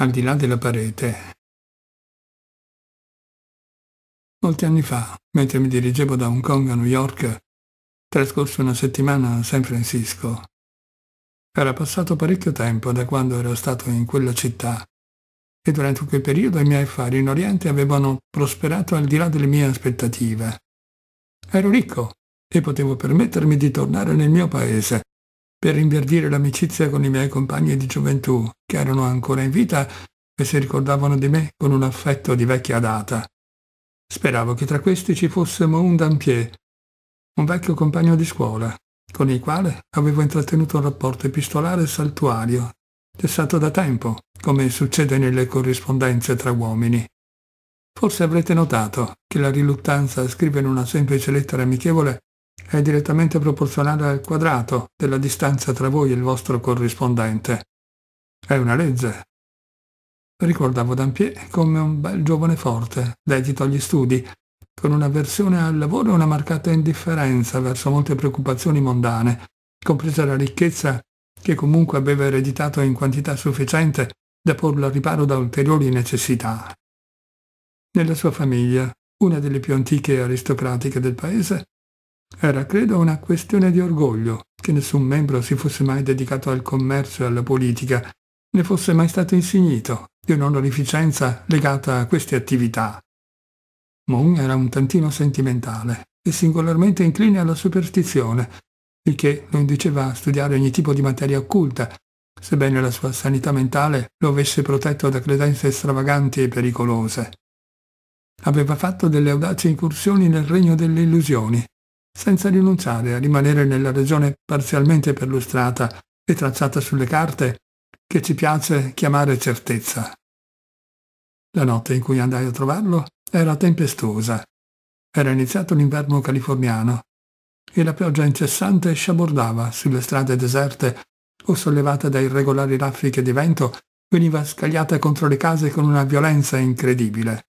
al di là della parete. Molti anni fa, mentre mi dirigevo da Hong Kong a New York, trascorsi una settimana a San Francisco. Era passato parecchio tempo da quando ero stato in quella città e durante quel periodo i miei affari in Oriente avevano prosperato al di là delle mie aspettative. Ero ricco e potevo permettermi di tornare nel mio paese, per inverdire l'amicizia con i miei compagni di gioventù, che erano ancora in vita e si ricordavano di me con un affetto di vecchia data. Speravo che tra questi ci fossimo un Dampier, un vecchio compagno di scuola, con il quale avevo intrattenuto un rapporto epistolare saltuario, cessato da tempo, come succede nelle corrispondenze tra uomini. Forse avrete notato che la riluttanza a scrivere una semplice lettera amichevole è direttamente proporzionale al quadrato della distanza tra voi e il vostro corrispondente. È una legge. Ricordavo Dampier come un bel giovane forte, dedito agli studi, con una versione al lavoro e una marcata indifferenza verso molte preoccupazioni mondane, compresa la ricchezza che comunque aveva ereditato in quantità sufficiente da porla al riparo da ulteriori necessità. Nella sua famiglia, una delle più antiche e aristocratiche del paese, era, credo, una questione di orgoglio che nessun membro si fosse mai dedicato al commercio e alla politica, ne fosse mai stato insignito di un'onorificenza legata a queste attività. Moon era un tantino sentimentale e singolarmente incline alla superstizione, il che lo indiceva a studiare ogni tipo di materia occulta, sebbene la sua sanità mentale lo avesse protetto da credenze stravaganti e pericolose. Aveva fatto delle audaci incursioni nel regno delle illusioni, senza rinunciare a rimanere nella regione parzialmente perlustrata e tracciata sulle carte che ci piace chiamare certezza. La notte in cui andai a trovarlo era tempestosa. Era iniziato l'inverno californiano e la pioggia incessante sciabordava sulle strade deserte o sollevata da irregolari raffiche di vento veniva scagliata contro le case con una violenza incredibile.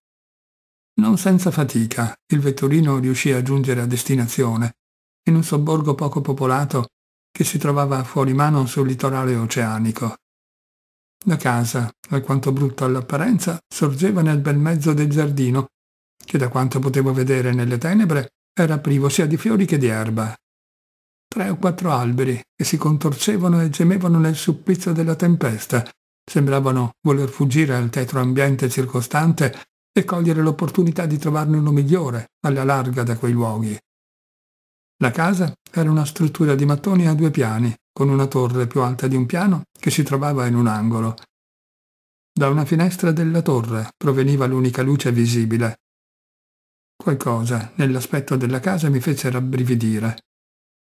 Non senza fatica, il vetturino riuscì a giungere a destinazione, in un sobborgo poco popolato che si trovava fuori mano sul litorale oceanico. La casa, alquanto brutta all'apparenza, sorgeva nel bel mezzo del giardino, che da quanto potevo vedere nelle tenebre era privo sia di fiori che di erba. Tre o quattro alberi che si contorcevano e gemevano nel supplizio della tempesta, sembravano voler fuggire al tetro ambiente circostante e cogliere l'opportunità di trovarne uno migliore alla larga da quei luoghi. La casa era una struttura di mattoni a due piani, con una torre più alta di un piano che si trovava in un angolo. Da una finestra della torre proveniva l'unica luce visibile. Qualcosa nell'aspetto della casa mi fece rabbrividire.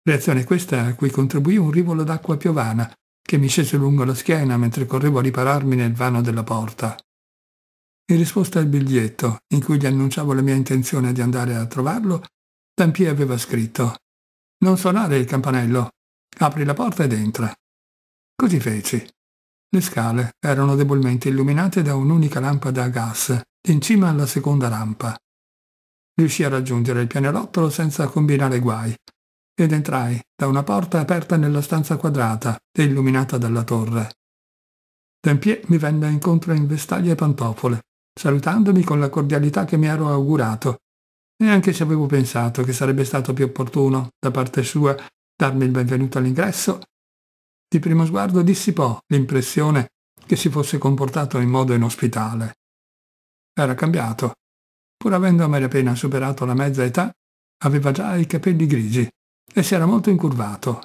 Reazione questa a cui contribuì un rivolo d'acqua piovana che mi scese lungo la schiena mentre correvo a ripararmi nel vano della porta. In risposta al biglietto, in cui gli annunciavo la mia intenzione di andare a trovarlo, Tampier aveva scritto Non suonare il campanello. Apri la porta ed entra. Così feci. Le scale erano debolmente illuminate da un'unica lampada a gas, in cima alla seconda rampa. Riuscii a raggiungere il pianerottolo senza combinare guai, ed entrai da una porta aperta nella stanza quadrata e illuminata dalla torre. Tempier mi venne incontro in vestaglie e pantofole, salutandomi con la cordialità che mi ero augurato, e anche se avevo pensato che sarebbe stato più opportuno, da parte sua, darmi il benvenuto all'ingresso, di primo sguardo dissipò l'impressione che si fosse comportato in modo inospitale. Era cambiato. Pur avendo a mera pena superato la mezza età, aveva già i capelli grigi e si era molto incurvato.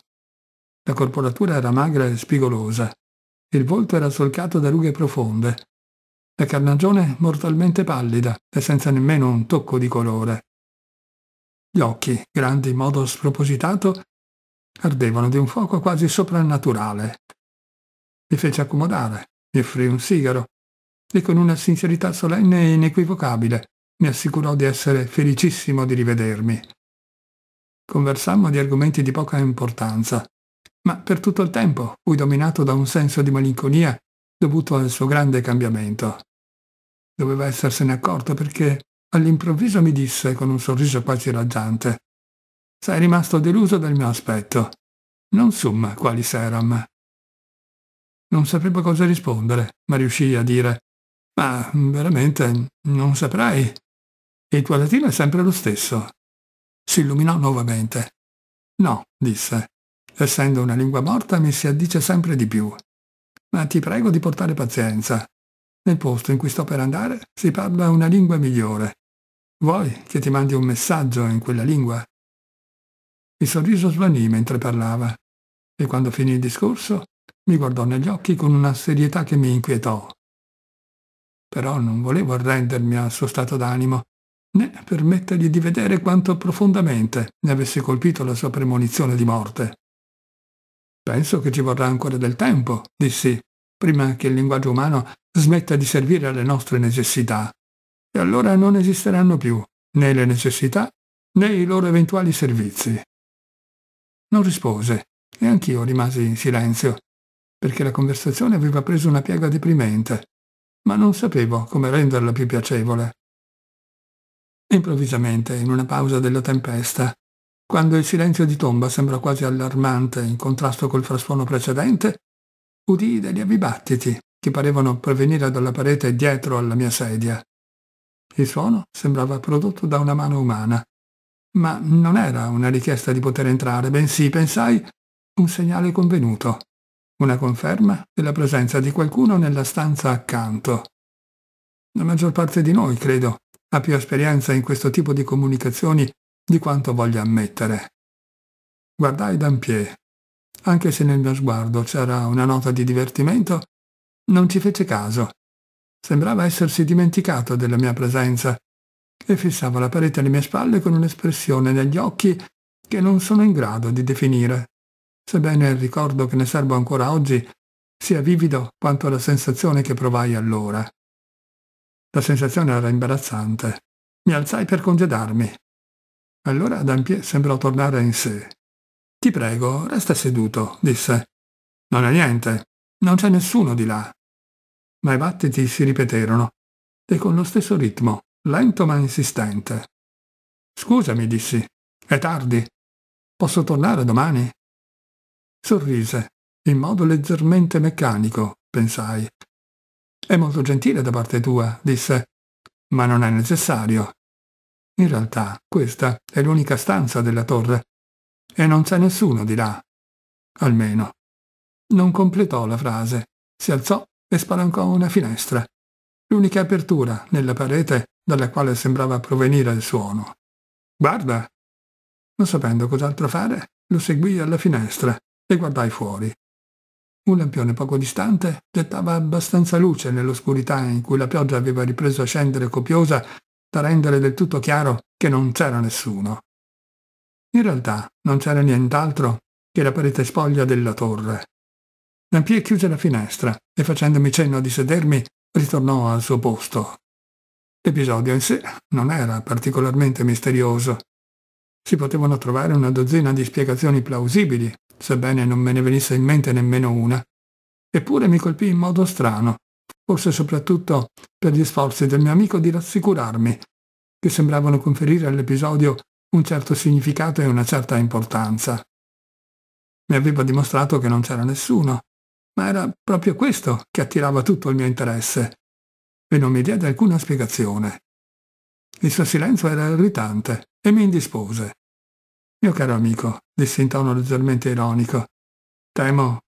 La corporatura era magra e spigolosa. Il volto era solcato da rughe profonde la carnagione mortalmente pallida e senza nemmeno un tocco di colore. Gli occhi, grandi in modo spropositato, ardevano di un fuoco quasi soprannaturale. Mi fece accomodare, mi offrì un sigaro e con una sincerità solenne e inequivocabile mi assicurò di essere felicissimo di rivedermi. Conversammo di argomenti di poca importanza, ma per tutto il tempo fui dominato da un senso di malinconia dovuto al suo grande cambiamento. Doveva essersene accorto perché all'improvviso mi disse con un sorriso quasi raggiante «Sei rimasto deluso del mio aspetto. Non summa quali seram». Non sapevo cosa rispondere, ma riuscii a dire «Ma veramente non saprei. Il tuo latino è sempre lo stesso». Si illuminò nuovamente. «No», disse, essendo una lingua morta mi si addice sempre di più ma ti prego di portare pazienza. Nel posto in cui sto per andare si parla una lingua migliore. Vuoi che ti mandi un messaggio in quella lingua? Il sorriso svanì mentre parlava e quando finì il discorso mi guardò negli occhi con una serietà che mi inquietò. Però non volevo arrendermi al suo stato d'animo, né permettergli di vedere quanto profondamente ne avesse colpito la sua premonizione di morte. Penso che ci vorrà ancora del tempo, dissi, prima che il linguaggio umano smetta di servire alle nostre necessità. E allora non esisteranno più né le necessità né i loro eventuali servizi. Non rispose e anch'io rimasi in silenzio, perché la conversazione aveva preso una piega deprimente, ma non sapevo come renderla più piacevole. Improvvisamente, in una pausa della tempesta, quando il silenzio di tomba sembra quasi allarmante in contrasto col frastuono precedente, udii degli avvibattiti che parevano provenire dalla parete dietro alla mia sedia. Il suono sembrava prodotto da una mano umana, ma non era una richiesta di poter entrare, bensì, pensai, un segnale convenuto, una conferma della presenza di qualcuno nella stanza accanto. La maggior parte di noi, credo, ha più esperienza in questo tipo di comunicazioni di quanto voglia ammettere. Guardai Dampier. Anche se nel mio sguardo c'era una nota di divertimento, non ci fece caso. Sembrava essersi dimenticato della mia presenza e fissava la parete alle mie spalle con un'espressione negli occhi che non sono in grado di definire, sebbene il ricordo che ne servo ancora oggi sia vivido quanto la sensazione che provai allora. La sensazione era imbarazzante. Mi alzai per congedarmi. Allora Dampier sembrò tornare in sé. Ti prego, resta seduto, disse. Non è niente, non c'è nessuno di là. Ma i battiti si ripeterono, e con lo stesso ritmo, lento ma insistente. Scusami, dissi, è tardi. Posso tornare domani? Sorrise, in modo leggermente meccanico, pensai. È molto gentile da parte tua, disse, ma non è necessario. In realtà questa è l'unica stanza della torre e non c'è nessuno di là. Almeno. Non completò la frase. Si alzò e spalancò una finestra. L'unica apertura nella parete dalla quale sembrava provenire il suono. Guarda! Non sapendo cos'altro fare, lo seguì alla finestra e guardai fuori. Un lampione poco distante gettava abbastanza luce nell'oscurità in cui la pioggia aveva ripreso a scendere copiosa da rendere del tutto chiaro che non c'era nessuno. In realtà non c'era nient'altro che la parete spoglia della torre. Dampier chiuse la finestra e facendomi cenno di sedermi ritornò al suo posto. L'episodio in sé non era particolarmente misterioso. Si potevano trovare una dozzina di spiegazioni plausibili, sebbene non me ne venisse in mente nemmeno una. Eppure mi colpì in modo strano forse soprattutto per gli sforzi del mio amico di rassicurarmi, che sembravano conferire all'episodio un certo significato e una certa importanza. Mi aveva dimostrato che non c'era nessuno, ma era proprio questo che attirava tutto il mio interesse, e non mi diede alcuna spiegazione. Il suo silenzio era irritante e mi indispose. Mio caro amico, disse in tono leggermente ironico, temo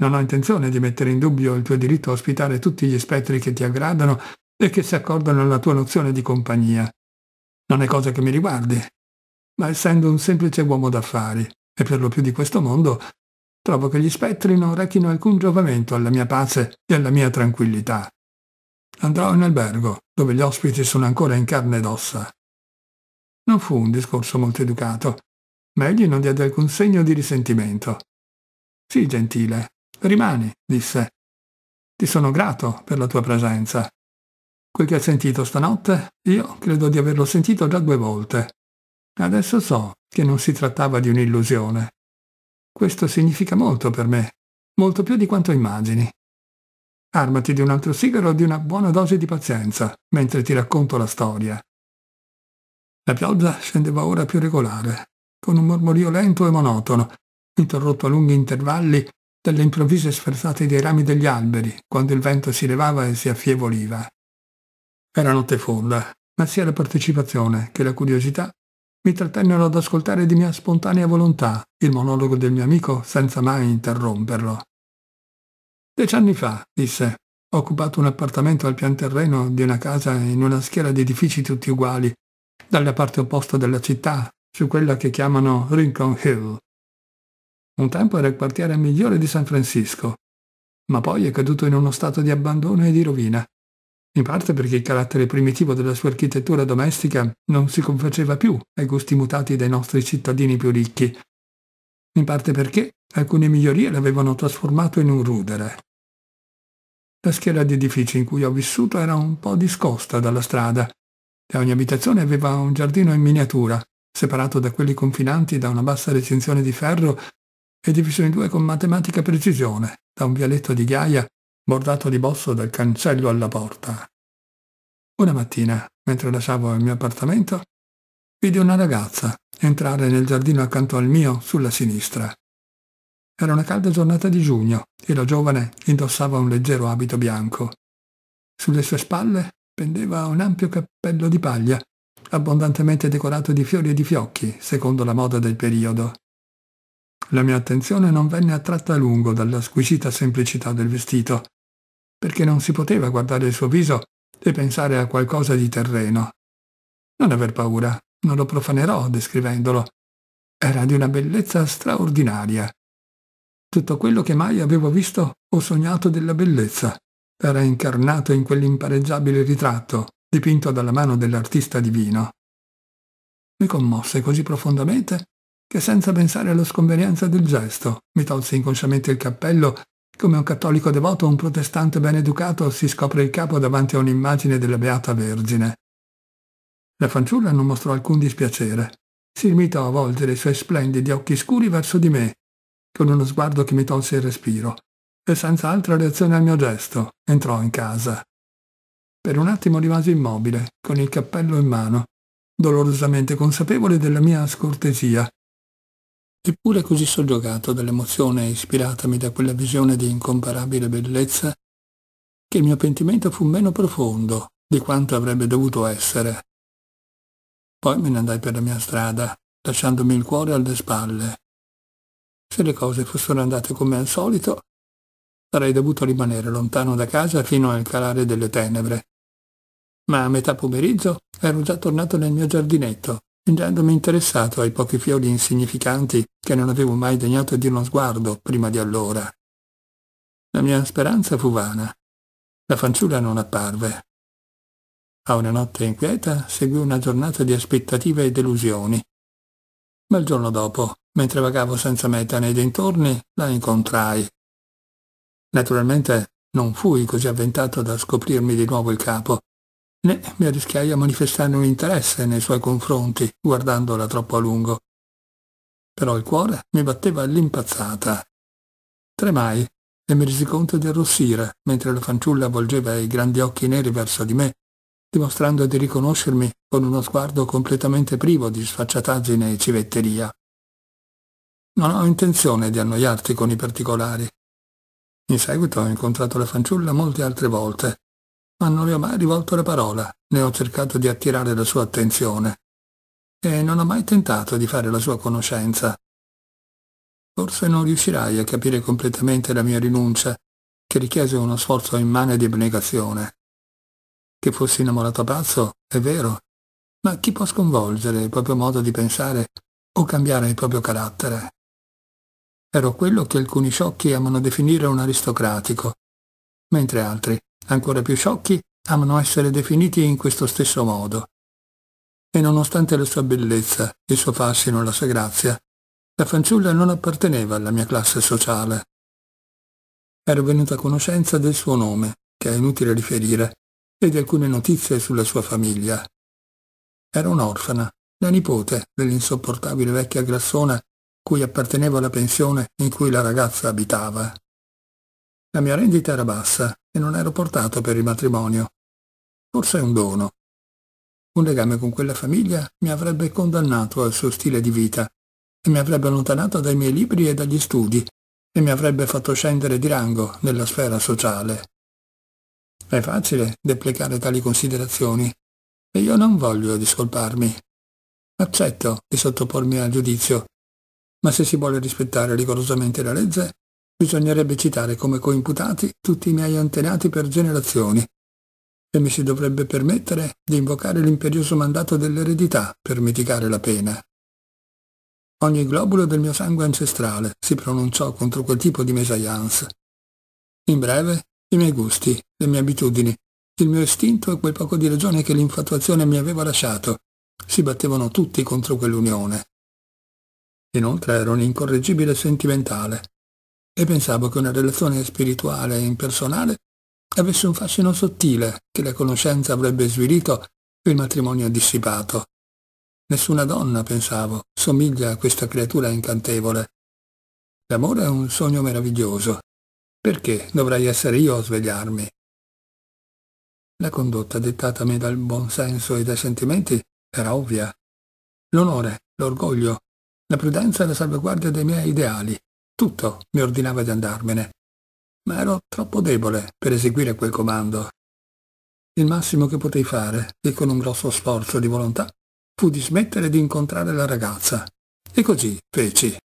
non ho intenzione di mettere in dubbio il tuo diritto a ospitare tutti gli spettri che ti aggradano e che si accordano alla tua nozione di compagnia. Non è cosa che mi riguardi, ma essendo un semplice uomo d'affari, e per lo più di questo mondo, trovo che gli spettri non rechino alcun giovamento alla mia pace e alla mia tranquillità. Andrò in albergo, dove gli ospiti sono ancora in carne ed ossa. Non fu un discorso molto educato, ma egli non diede alcun segno di risentimento. Sì, gentile, Rimani, disse. Ti sono grato per la tua presenza. Quel che hai sentito stanotte, io credo di averlo sentito già due volte. Adesso so che non si trattava di un'illusione. Questo significa molto per me, molto più di quanto immagini. Armati di un altro sigaro e di una buona dose di pazienza mentre ti racconto la storia. La pioggia scendeva ora più regolare, con un mormorio lento e monotono, interrotto a lunghi intervalli delle improvvise sferzate dei rami degli alberi, quando il vento si levava e si affievoliva. Era notte fonda, ma sia la partecipazione che la curiosità mi trattennero ad ascoltare di mia spontanea volontà il monologo del mio amico senza mai interromperlo. Dieci anni fa, disse, ho occupato un appartamento al pian terreno di una casa in una schiera di edifici tutti uguali, dalla parte opposta della città, su quella che chiamano Rincon Hill. Un tempo era il quartiere migliore di San Francisco, ma poi è caduto in uno stato di abbandono e di rovina, in parte perché il carattere primitivo della sua architettura domestica non si confaceva più ai gusti mutati dai nostri cittadini più ricchi, in parte perché alcune migliorie l'avevano trasformato in un rudere. La schiera di edifici in cui ho vissuto era un po' discosta dalla strada e ogni abitazione aveva un giardino in miniatura, separato da quelli confinanti da una bassa recinzione di ferro e diviso in due con matematica precisione da un vialetto di ghiaia bordato di bosso dal cancello alla porta. Una mattina, mentre lasciavo il mio appartamento, vidi una ragazza entrare nel giardino accanto al mio sulla sinistra. Era una calda giornata di giugno e la giovane indossava un leggero abito bianco. Sulle sue spalle pendeva un ampio cappello di paglia, abbondantemente decorato di fiori e di fiocchi, secondo la moda del periodo. La mia attenzione non venne attratta a lungo dalla squisita semplicità del vestito, perché non si poteva guardare il suo viso e pensare a qualcosa di terreno. Non aver paura, non lo profanerò descrivendolo. Era di una bellezza straordinaria. Tutto quello che mai avevo visto o sognato della bellezza era incarnato in quell'impareggiabile ritratto, dipinto dalla mano dell'artista divino. Mi commosse così profondamente che senza pensare alla sconvenienza del gesto mi tolse inconsciamente il cappello come un cattolico devoto o un protestante ben educato si scopre il capo davanti a un'immagine della Beata Vergine. La fanciulla non mostrò alcun dispiacere. Si limitò a volgere i suoi splendidi occhi scuri verso di me, con uno sguardo che mi tolse il respiro, e senza altra reazione al mio gesto entrò in casa. Per un attimo rimasi immobile, con il cappello in mano, dolorosamente consapevole della mia scortesia, Eppure così soggiogato dall'emozione ispiratami da quella visione di incomparabile bellezza, che il mio pentimento fu meno profondo di quanto avrebbe dovuto essere. Poi me ne andai per la mia strada, lasciandomi il cuore alle spalle. Se le cose fossero andate come al solito, sarei dovuto rimanere lontano da casa fino al calare delle tenebre. Ma a metà pomeriggio ero già tornato nel mio giardinetto, fingendomi interessato ai pochi fiori insignificanti che non avevo mai degnato di uno sguardo prima di allora. La mia speranza fu vana. La fanciulla non apparve. A una notte inquieta seguì una giornata di aspettative e delusioni. Ma il giorno dopo, mentre vagavo senza meta nei dintorni, la incontrai. Naturalmente non fui così avventato da scoprirmi di nuovo il capo, né mi arrischiai a manifestare un interesse nei suoi confronti, guardandola troppo a lungo. Però il cuore mi batteva all'impazzata. Tremai e mi resi conto di arrossire mentre la fanciulla volgeva i grandi occhi neri verso di me, dimostrando di riconoscermi con uno sguardo completamente privo di sfacciataggine e civetteria. Non ho intenzione di annoiarti con i particolari. In seguito ho incontrato la fanciulla molte altre volte ma non le ho mai rivolto la parola, né ho cercato di attirare la sua attenzione. E non ho mai tentato di fare la sua conoscenza. Forse non riuscirai a capire completamente la mia rinuncia, che richiese uno sforzo immane di abnegazione. Che fossi innamorato pazzo, è vero, ma chi può sconvolgere il proprio modo di pensare o cambiare il proprio carattere? Ero quello che alcuni sciocchi amano definire un aristocratico, mentre altri ancora più sciocchi, amano essere definiti in questo stesso modo. E nonostante la sua bellezza, il suo fascino, la sua grazia, la fanciulla non apparteneva alla mia classe sociale. Ero venuta a conoscenza del suo nome, che è inutile riferire, e di alcune notizie sulla sua famiglia. Era un'orfana, la nipote dell'insopportabile vecchia grassona cui apparteneva la pensione in cui la ragazza abitava. La mia rendita era bassa e non ero portato per il matrimonio. Forse è un dono. Un legame con quella famiglia mi avrebbe condannato al suo stile di vita e mi avrebbe allontanato dai miei libri e dagli studi e mi avrebbe fatto scendere di rango nella sfera sociale. È facile deprecare tali considerazioni e io non voglio discolparmi. Accetto di sottopormi al giudizio, ma se si vuole rispettare rigorosamente la legge, bisognerebbe citare come coimputati tutti i miei antenati per generazioni, e mi si dovrebbe permettere di invocare l'imperioso mandato dell'eredità per mitigare la pena. Ogni globulo del mio sangue ancestrale si pronunciò contro quel tipo di mésalliance. In breve, i miei gusti, le mie abitudini, il mio istinto e quel poco di ragione che l'infatuazione mi aveva lasciato si battevano tutti contro quell'unione. Inoltre ero un incorreggibile sentimentale, e pensavo che una relazione spirituale e impersonale avesse un fascino sottile che la conoscenza avrebbe svilito e il matrimonio dissipato. Nessuna donna, pensavo, somiglia a questa creatura incantevole. L'amore è un sogno meraviglioso. Perché dovrei essere io a svegliarmi? La condotta dettatami dal buon senso e dai sentimenti era ovvia. L'onore, l'orgoglio, la prudenza e la salvaguardia dei miei ideali, tutto mi ordinava di andarmene, ma ero troppo debole per eseguire quel comando. Il massimo che potei fare, e con un grosso sforzo di volontà, fu di smettere di incontrare la ragazza. E così feci.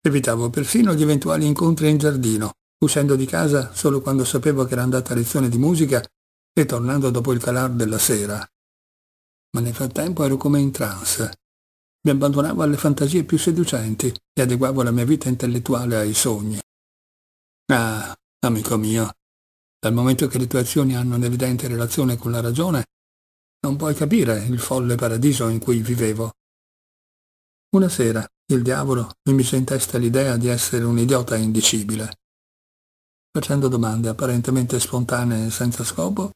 Evitavo persino gli eventuali incontri in giardino, uscendo di casa solo quando sapevo che era andata a lezione di musica e tornando dopo il calar della sera. Ma nel frattempo ero come in trance. Mi abbandonavo alle fantasie più seducenti e adeguavo la mia vita intellettuale ai sogni. Ah, amico mio, dal momento che le tue azioni hanno un'evidente relazione con la ragione, non puoi capire il folle paradiso in cui vivevo. Una sera il diavolo mi mise in testa l'idea di essere un idiota indicibile. Facendo domande apparentemente spontanee e senza scopo,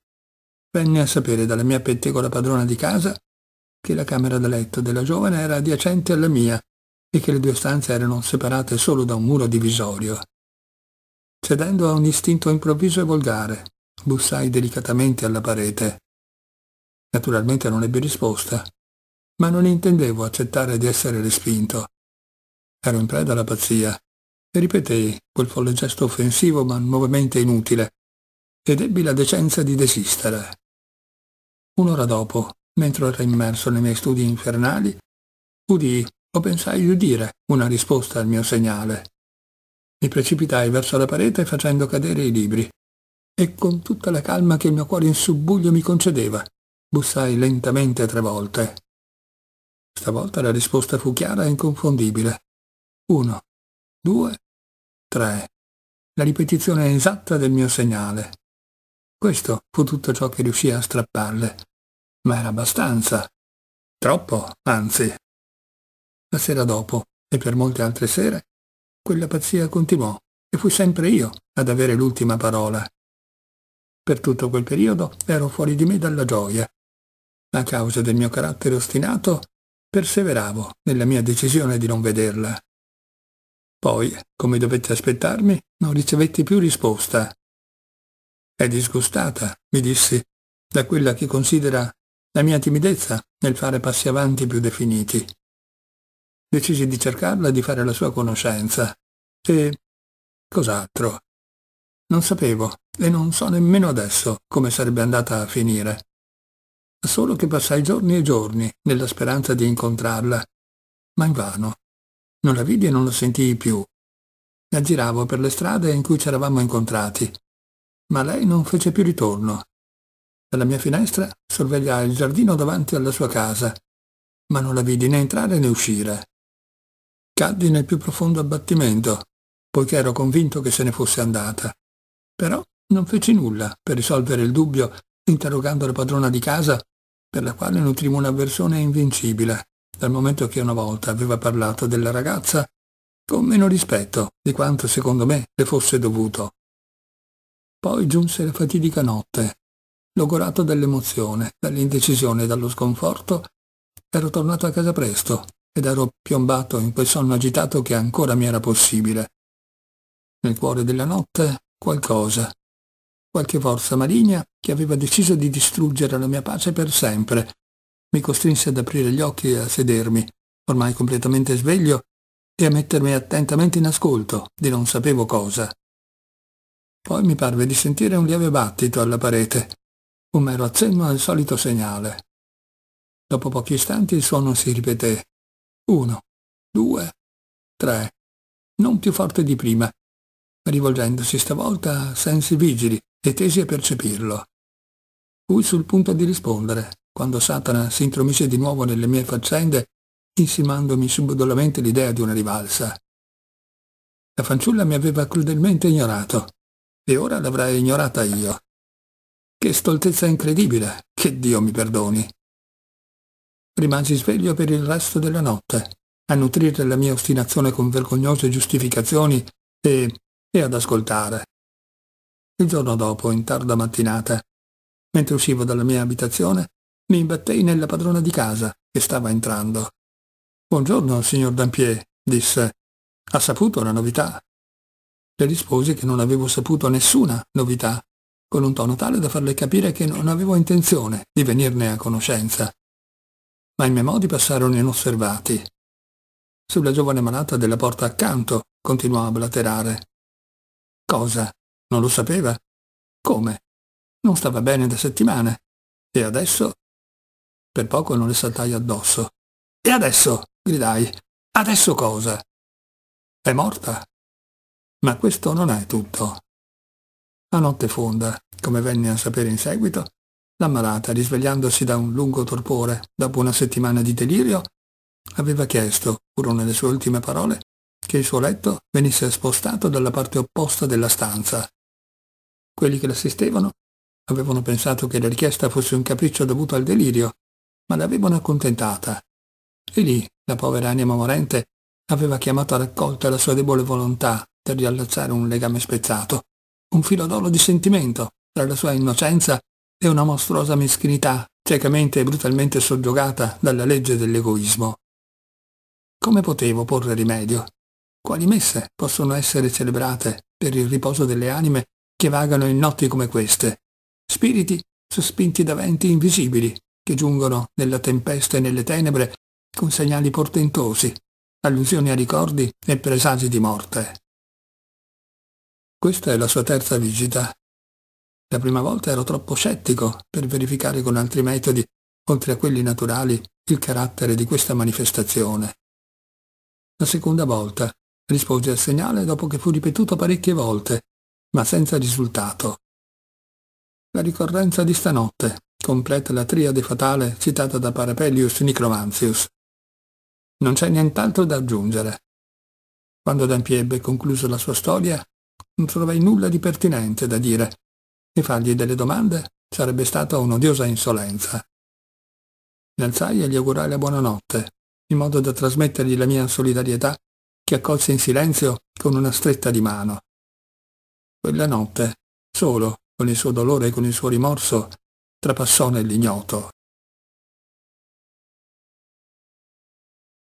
venne a sapere dalla mia pettegola padrona di casa che la camera da letto della giovane era adiacente alla mia e che le due stanze erano separate solo da un muro divisorio. Cedendo a un istinto improvviso e volgare, bussai delicatamente alla parete. Naturalmente non ebbi risposta, ma non intendevo accettare di essere respinto. Ero in preda alla pazzia e ripetei quel folle gesto offensivo ma nuovamente inutile ed ebbi la decenza di desistere. Un'ora dopo mentre ero immerso nei miei studi infernali, udii o pensai di udire una risposta al mio segnale. Mi precipitai verso la parete facendo cadere i libri e con tutta la calma che il mio cuore in subbuglio mi concedeva, bussai lentamente tre volte. Stavolta la risposta fu chiara e inconfondibile. Uno, due, tre. La ripetizione esatta del mio segnale. Questo fu tutto ciò che riuscì a strapparle ma era abbastanza. Troppo, anzi. La sera dopo, e per molte altre sere, quella pazzia continuò e fui sempre io ad avere l'ultima parola. Per tutto quel periodo ero fuori di me dalla gioia. A causa del mio carattere ostinato, perseveravo nella mia decisione di non vederla. Poi, come dovette aspettarmi, non ricevetti più risposta. È disgustata, mi dissi, da quella che considera la mia timidezza nel fare passi avanti più definiti. Decisi di cercarla e di fare la sua conoscenza. E cos'altro? Non sapevo e non so nemmeno adesso come sarebbe andata a finire. Solo che passai giorni e giorni nella speranza di incontrarla, ma invano. Non la vidi e non la sentii più. La giravo per le strade in cui ci eravamo incontrati, ma lei non fece più ritorno dalla mia finestra sorvegliai il giardino davanti alla sua casa, ma non la vidi né entrare né uscire. Caddi nel più profondo abbattimento, poiché ero convinto che se ne fosse andata. Però non feci nulla per risolvere il dubbio interrogando la padrona di casa, per la quale nutrivo un'avversione invincibile, dal momento che una volta aveva parlato della ragazza con meno rispetto di quanto secondo me le fosse dovuto. Poi giunse la fatidica notte, Logorato dall'emozione, dall'indecisione e dallo sconforto, ero tornato a casa presto ed ero piombato in quel sonno agitato che ancora mi era possibile. Nel cuore della notte qualcosa, qualche forza maligna che aveva deciso di distruggere la mia pace per sempre, mi costrinse ad aprire gli occhi e a sedermi, ormai completamente sveglio, e a mettermi attentamente in ascolto di non sapevo cosa. Poi mi parve di sentire un lieve battito alla parete come era accenno al solito segnale. Dopo pochi istanti il suono si ripeté. Uno, due, tre. Non più forte di prima, rivolgendosi stavolta a sensi vigili e tesi a percepirlo. Fui sul punto di rispondere, quando Satana si intromise di nuovo nelle mie faccende, insimandomi subdolamente l'idea di una rivalsa. La fanciulla mi aveva crudelmente ignorato, e ora l'avrei ignorata io. Che stoltezza incredibile, che Dio mi perdoni. Rimasi sveglio per il resto della notte, a nutrire la mia ostinazione con vergognose giustificazioni e, e ad ascoltare. Il giorno dopo, in tarda mattinata, mentre uscivo dalla mia abitazione, mi imbattei nella padrona di casa, che stava entrando. Buongiorno, signor Dampier, disse. Ha saputo la novità? Le risposi che non avevo saputo nessuna novità con un tono tale da farle capire che non avevo intenzione di venirne a conoscenza, ma i miei modi passarono inosservati. Sulla giovane malata della porta accanto continuò a blaterare. Cosa? Non lo sapeva? Come? Non stava bene da settimane. E adesso? Per poco non le saltai addosso. E adesso? gridai. Adesso cosa? È morta? Ma questo non è tutto. La notte fonda, come venne a sapere in seguito, l'ammalata, risvegliandosi da un lungo torpore dopo una settimana di delirio, aveva chiesto, pur nelle sue ultime parole, che il suo letto venisse spostato dalla parte opposta della stanza. Quelli che l'assistevano avevano pensato che la richiesta fosse un capriccio dovuto al delirio, ma l'avevano accontentata. E lì la povera anima morente aveva chiamato a raccolta la sua debole volontà per riallacciare un legame spezzato un filo d'oro di sentimento tra la sua innocenza e una mostruosa meschinità ciecamente e brutalmente soggiogata dalla legge dell'egoismo. Come potevo porre rimedio? Quali messe possono essere celebrate per il riposo delle anime che vagano in notti come queste? Spiriti sospinti da venti invisibili che giungono nella tempesta e nelle tenebre con segnali portentosi, allusioni a ricordi e presagi di morte. Questa è la sua terza visita. La prima volta ero troppo scettico per verificare con altri metodi, oltre a quelli naturali, il carattere di questa manifestazione. La seconda volta rispose al segnale dopo che fu ripetuto parecchie volte, ma senza risultato. La ricorrenza di stanotte completa la triade fatale citata da Parapellius Nicromanzius. Non c'è nient'altro da aggiungere. Quando ebbe concluso la sua storia, non trovai nulla di pertinente da dire e fargli delle domande sarebbe stata un'odiosa insolenza. Mi alzai e gli augurai la buonanotte, in modo da trasmettergli la mia solidarietà che accolse in silenzio con una stretta di mano. Quella notte, solo, con il suo dolore e con il suo rimorso, trapassò nell'ignoto.